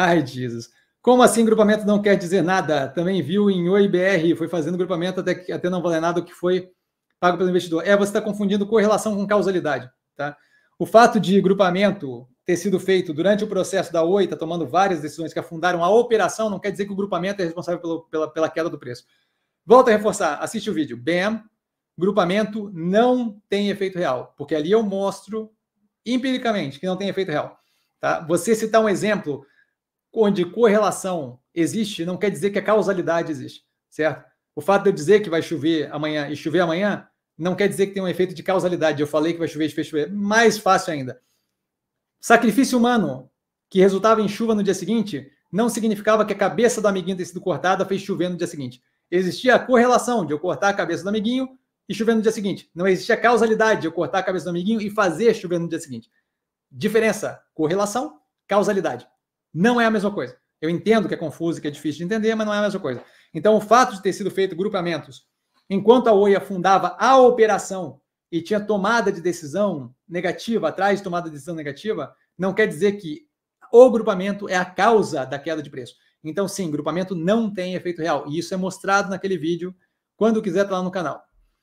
Ai, Jesus. Como assim grupamento não quer dizer nada? Também viu em OIBR, foi fazendo grupamento até, que, até não valer nada o que foi pago pelo investidor. É, você está confundindo correlação com causalidade. Tá? O fato de grupamento ter sido feito durante o processo da Oi está tomando várias decisões que afundaram a operação, não quer dizer que o grupamento é responsável pelo, pela, pela queda do preço. Volto a reforçar, assiste o vídeo. BAM, grupamento não tem efeito real, porque ali eu mostro empiricamente que não tem efeito real. Tá? Você citar um exemplo onde correlação existe, não quer dizer que a causalidade existe, certo? O fato de eu dizer que vai chover amanhã e chover amanhã não quer dizer que tem um efeito de causalidade. Eu falei que vai chover e fez chover. Mais fácil ainda. Sacrifício humano que resultava em chuva no dia seguinte não significava que a cabeça do amiguinho tenha sido cortada fez chover no dia seguinte. Existia a correlação de eu cortar a cabeça do amiguinho e chover no dia seguinte. Não existia a causalidade de eu cortar a cabeça do amiguinho e fazer chover no dia seguinte. Diferença: correlação, causalidade. Não é a mesma coisa. Eu entendo que é confuso, que é difícil de entender, mas não é a mesma coisa. Então, o fato de ter sido feito grupamentos enquanto a OIA fundava a operação e tinha tomada de decisão negativa, atrás de tomada de decisão negativa, não quer dizer que o grupamento é a causa da queda de preço. Então, sim, grupamento não tem efeito real. E isso é mostrado naquele vídeo. Quando quiser, tá lá no canal.